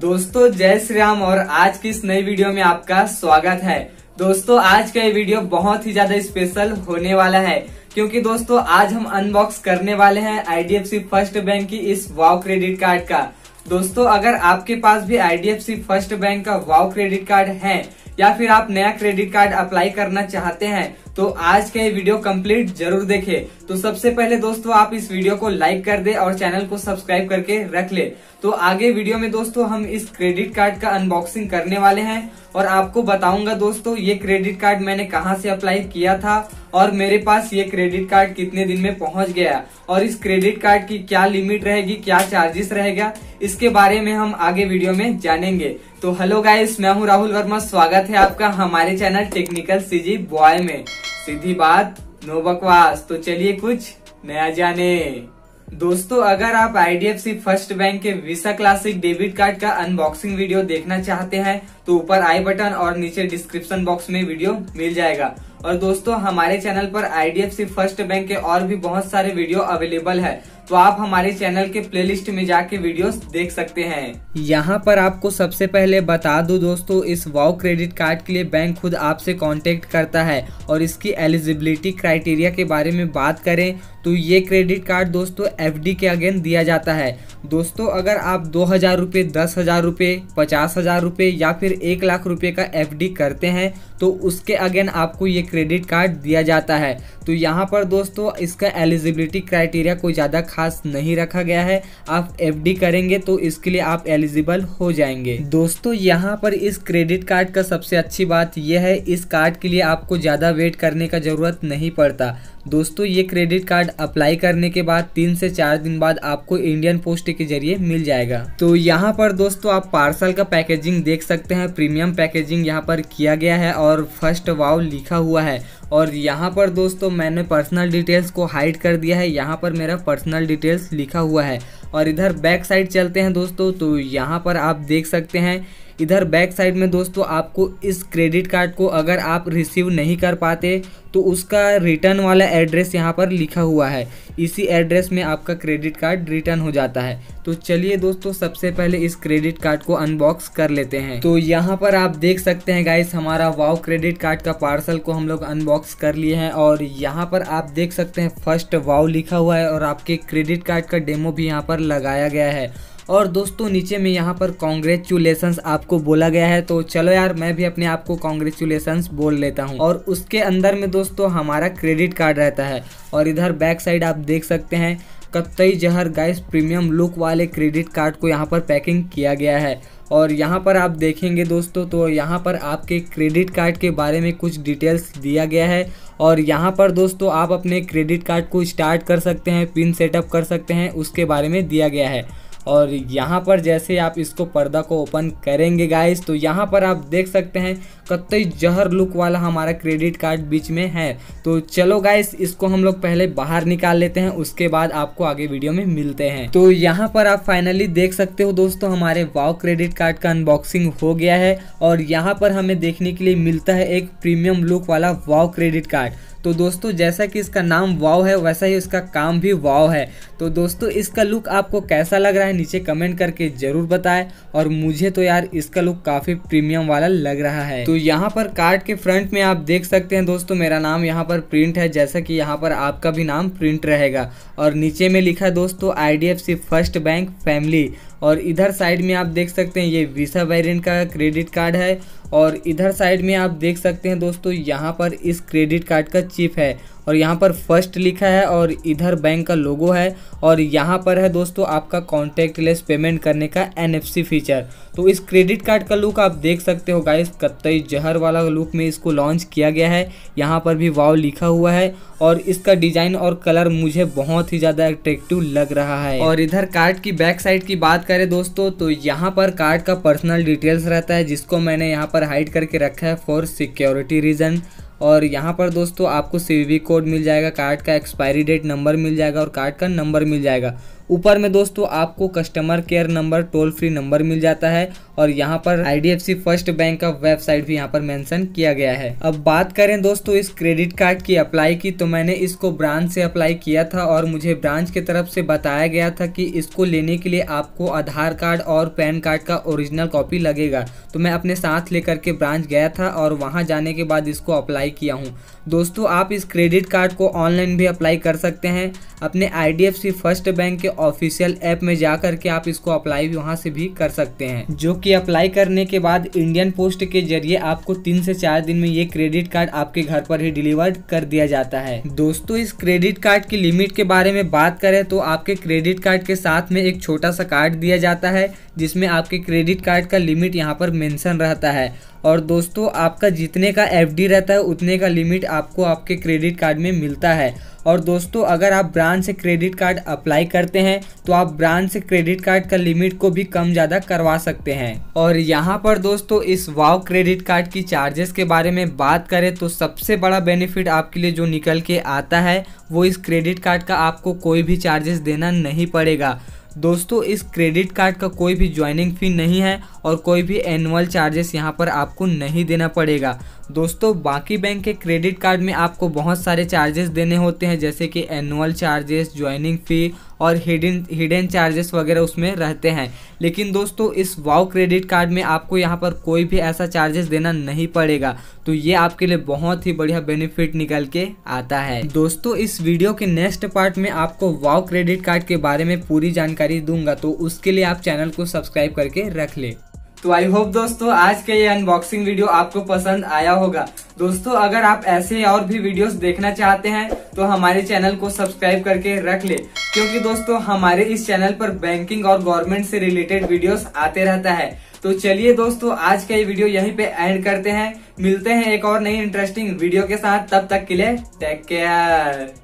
दोस्तों जय श्री राम और आज की इस नई वीडियो में आपका स्वागत है दोस्तों आज का ये वीडियो बहुत ही ज्यादा स्पेशल होने वाला है क्योंकि दोस्तों आज हम अनबॉक्स करने वाले हैं सी फर्स्ट बैंक की इस वाव क्रेडिट कार्ड का दोस्तों अगर आपके पास भी सी फर्स्ट बैंक का वाव क्रेडिट कार्ड है या फिर आप नया क्रेडिट कार्ड अप्लाई करना चाहते हैं तो आज का ये वीडियो कंप्लीट जरूर देखे तो सबसे पहले दोस्तों आप इस वीडियो को लाइक कर दे और चैनल को सब्सक्राइब करके रख ले तो आगे वीडियो में दोस्तों हम इस क्रेडिट कार्ड का अनबॉक्सिंग करने वाले हैं और आपको बताऊंगा दोस्तों ये क्रेडिट कार्ड मैंने कहाँ से अप्लाई किया था और मेरे पास ये क्रेडिट कार्ड कितने दिन में पहुंच गया और इस क्रेडिट कार्ड की क्या लिमिट रहेगी क्या चार्जेस रहेगा इसके बारे में हम आगे वीडियो में जानेंगे तो हेलो गाइस मैं हूं राहुल वर्मा स्वागत है आपका हमारे चैनल टेक्निकल सीजी बॉय में सीधी बात नो बकवास तो चलिए कुछ नया जाने दोस्तों अगर आप IDFC फर्स्ट बैंक के विसा क्लासिक डेबिट कार्ड का अनबॉक्सिंग वीडियो देखना चाहते हैं तो ऊपर आई बटन और नीचे डिस्क्रिप्शन बॉक्स में वीडियो मिल जाएगा और दोस्तों हमारे चैनल पर आई फर्स्ट बैंक के और भी बहुत सारे वीडियो अवेलेबल है तो आप हमारे चैनल के प्लेलिस्ट में जाके वीडियोस देख सकते हैं यहाँ पर आपको सबसे पहले बता दूं दोस्तों इस वाव क्रेडिट कार्ड के लिए बैंक खुद आपसे कांटेक्ट करता है और इसकी एलिजिबिलिटी क्राइटेरिया के बारे में बात करें तो ये क्रेडिट कार्ड दोस्तों एफ के अगेन दिया जाता है दोस्तों अगर आप दो हज़ार रुपये दस हज़ार रुपये पचास हज़ार रुपये या फिर एक लाख रुपये का एफ करते हैं तो उसके अगेन आपको ये क्रेडिट कार्ड दिया जाता है तो यहाँ पर दोस्तों इसका एलिजिबिलिटी क्राइटेरिया कोई ज़्यादा खास नहीं रखा गया है आप एफ करेंगे तो इसके लिए आप एलिजिबल हो जाएंगे दोस्तों यहाँ पर इस क्रेडिट कार्ड का सबसे अच्छी बात यह है इस कार्ड के लिए आपको ज़्यादा वेट करने का ज़रूरत नहीं पड़ता दोस्तों ये क्रेडिट कार्ड अप्लाई करने के बाद तीन से चार दिन बाद आपको इंडियन पोस्ट के जरिए मिल जाएगा तो यहाँ पर दोस्तों आप पार्सल का पैकेजिंग देख सकते हैं प्रीमियम पैकेजिंग यहाँ पर किया गया है और फर्स्ट वाव लिखा हुआ है और यहाँ पर दोस्तों मैंने पर्सनल डिटेल्स को हाइड कर दिया है यहाँ पर मेरा पर्सनल डिटेल्स लिखा हुआ है और इधर बैक साइड चलते हैं दोस्तों तो यहाँ पर आप देख सकते हैं इधर बैक साइड में दोस्तों आपको इस क्रेडिट कार्ड को अगर आप रिसीव नहीं कर पाते तो उसका रिटर्न वाला एड्रेस यहाँ पर लिखा हुआ है इसी एड्रेस में आपका क्रेडिट कार्ड रिटर्न हो जाता है तो चलिए दोस्तों सबसे पहले इस क्रेडिट कार्ड को अनबॉक्स कर लेते हैं तो यहाँ पर आप देख सकते हैं गाइस हमारा वाव क्रेडिट कार्ड का पार्सल को हम लोग अनबॉक्स कर लिए हैं और यहाँ पर आप देख सकते हैं फर्स्ट वाव लिखा हुआ है और आपके क्रेडिट कार्ड का डेमो भी यहाँ पर लगाया गया है और दोस्तों नीचे में यहाँ पर कॉन्ग्रेचुलेसन्स आपको बोला गया है तो चलो यार मैं भी अपने आप को कॉन्ग्रेचुलेसन्स बोल लेता हूँ और उसके अंदर में दोस्तों हमारा क्रेडिट कार्ड रहता है और इधर बैक साइड आप देख सकते हैं कत्तई जहर गाइस प्रीमियम लुक वाले क्रेडिट कार्ड को यहाँ पर पैकिंग किया गया है और यहाँ पर आप देखेंगे दोस्तों तो यहाँ पर आपके क्रेडिट कार्ड के बारे में कुछ डिटेल्स दिया गया है और यहाँ पर दोस्तों आप अपने क्रेडिट कार्ड को स्टार्ट कर सकते हैं पिन सेटअप कर सकते हैं उसके बारे में दिया गया है और यहाँ पर जैसे आप इसको पर्दा को ओपन करेंगे गाइस तो यहाँ पर आप देख सकते हैं कतई जहर लुक वाला हमारा क्रेडिट कार्ड बीच में है तो चलो गाइस इसको हम लोग पहले बाहर निकाल लेते हैं उसके बाद आपको आगे वीडियो में मिलते हैं तो यहाँ पर आप फाइनली देख सकते हो दोस्तों हमारे वाव क्रेडिट कार्ड का अनबॉक्सिंग हो गया है और यहाँ पर हमें देखने के लिए मिलता है एक प्रीमियम लुक वाला वाव क्रेडिट कार्ड तो दोस्तों जैसा कि इसका नाम वाव है वैसा ही उसका काम भी वाव है तो दोस्तों इसका लुक आपको कैसा लग रहा है नीचे कमेंट करके ज़रूर बताएं और मुझे तो यार इसका लुक काफ़ी प्रीमियम वाला लग रहा है तो यहाँ पर कार्ड के फ्रंट में आप देख सकते हैं दोस्तों मेरा नाम यहाँ पर प्रिंट है जैसा कि यहाँ पर आपका भी नाम प्रिंट रहेगा और नीचे में लिखा है दोस्तों आई फर्स्ट बैंक फैमिली और इधर साइड में आप देख सकते हैं ये वीसा वेरियंट का क्रेडिट कार्ड है और इधर साइड में आप देख सकते हैं दोस्तों यहाँ पर इस क्रेडिट कार्ड का चिप है और यहाँ पर फर्स्ट लिखा है और इधर बैंक का लोगो है और यहाँ पर है दोस्तों आपका कॉन्टेक्ट लेस पेमेंट करने का एन फीचर तो इस क्रेडिट कार्ड का लुक आप देख सकते हो गाइस कत्तई जहर वाला लुक में इसको लॉन्च किया गया है यहाँ पर भी वाव लिखा हुआ है और इसका डिज़ाइन और कलर मुझे बहुत ही ज़्यादा अट्रेक्टिव लग रहा है और इधर कार्ड की बैक साइड की बात करें दोस्तों तो यहाँ पर कार्ड का पर्सनल डिटेल्स रहता है जिसको मैंने यहाँ पर हाइड करके रखा है फॉर सिक्योरिटी रीज़न और यहाँ पर दोस्तों आपको सी कोड मिल जाएगा कार्ड का एक्सपायरी डेट नंबर मिल जाएगा और कार्ड का नंबर मिल जाएगा ऊपर में दोस्तों आपको customer care number toll free number मिल जाता है और यहाँ पर आईडीएफसी फर्स्ट बैंक का वेबसाइट भी यहाँ पर मेंशन किया गया है अब बात करें दोस्तों इस क्रेडिट कार्ड की अप्लाई की तो मैंने इसको ब्रांच से अप्लाई किया था और मुझे ब्रांच की तरफ से बताया गया था कि इसको लेने के लिए आपको आधार कार्ड और पैन कार्ड का ओरिजिनल कॉपी लगेगा तो मैं अपने साथ लेकर के ब्रांच गया था और वहाँ जाने के बाद इसको अप्लाई किया हूँ दोस्तों आप इस क्रेडिट कार्ड को ऑनलाइन भी अप्लाई कर सकते हैं अपने आई फर्स्ट बैंक के ऑफिशियल ऐप में जा करके आप इसको अप्लाई वहाँ से भी कर सकते हैं जो कि अप्लाई करने के बाद इंडियन पोस्ट के जरिए आपको तीन से चार दिन में ये क्रेडिट कार्ड आपके घर पर ही डिलीवर्ड कर दिया जाता है दोस्तों इस क्रेडिट कार्ड की लिमिट के बारे में बात करें तो आपके क्रेडिट कार्ड के साथ में एक छोटा सा कार्ड दिया जाता है जिसमें आपके क्रेडिट कार्ड का लिमिट यहाँ पर मेंशन रहता है और दोस्तों आपका जितने का एफडी रहता है उतने का लिमिट आपको आपके क्रेडिट कार्ड में मिलता है और दोस्तों अगर आप ब्रांच से क्रेडिट कार्ड अप्लाई करते हैं तो आप ब्रांच से क्रेडिट कार्ड का लिमिट को भी कम ज़्यादा करवा सकते हैं और यहाँ पर दोस्तों इस वाव क्रेडिट कार्ड की चार्जेस के बारे में बात करें तो सबसे बड़ा बेनिफिट आपके लिए जो निकल के आता है वो इस क्रेडिट कार्ड का आपको कोई भी चार्जेस देना नहीं पड़ेगा दोस्तों इस क्रेडिट कार्ड का कोई भी ज्वाइनिंग फ़ी नहीं है और कोई भी एनुअल चार्जेस यहाँ पर आपको नहीं देना पड़ेगा दोस्तों बाकी बैंक के क्रेडिट कार्ड में आपको बहुत सारे चार्जेस देने होते हैं जैसे कि एनुअल चार्जेस ज्वाइनिंग फ़ी और हिडन हिडन चार्जेस वगैरह उसमें रहते हैं लेकिन दोस्तों इस वाओ क्रेडिट कार्ड में आपको यहाँ पर कोई भी ऐसा चार्जेस देना नहीं पड़ेगा तो ये आपके लिए बहुत ही बढ़िया बेनिफिट निकल के आता है दोस्तों इस वीडियो के नेक्स्ट पार्ट में आपको वाओ क्रेडिट कार्ड के बारे में पूरी जानकारी दूंगा तो उसके लिए आप चैनल को सब्सक्राइब करके रख ले तो आई होप दोस्तों आज का ये अनबॉक्सिंग वीडियो आपको पसंद आया होगा दोस्तों अगर आप ऐसे और भी वीडियोस देखना चाहते हैं तो हमारे चैनल को सब्सक्राइब करके रख ले क्योंकि दोस्तों हमारे इस चैनल पर बैंकिंग और गवर्नमेंट से रिलेटेड वीडियोस आते रहता है तो चलिए दोस्तों आज का ये वीडियो यहीं पे एंड करते हैं मिलते हैं एक और नई इंटरेस्टिंग वीडियो के साथ तब तक के लिए टेक केयर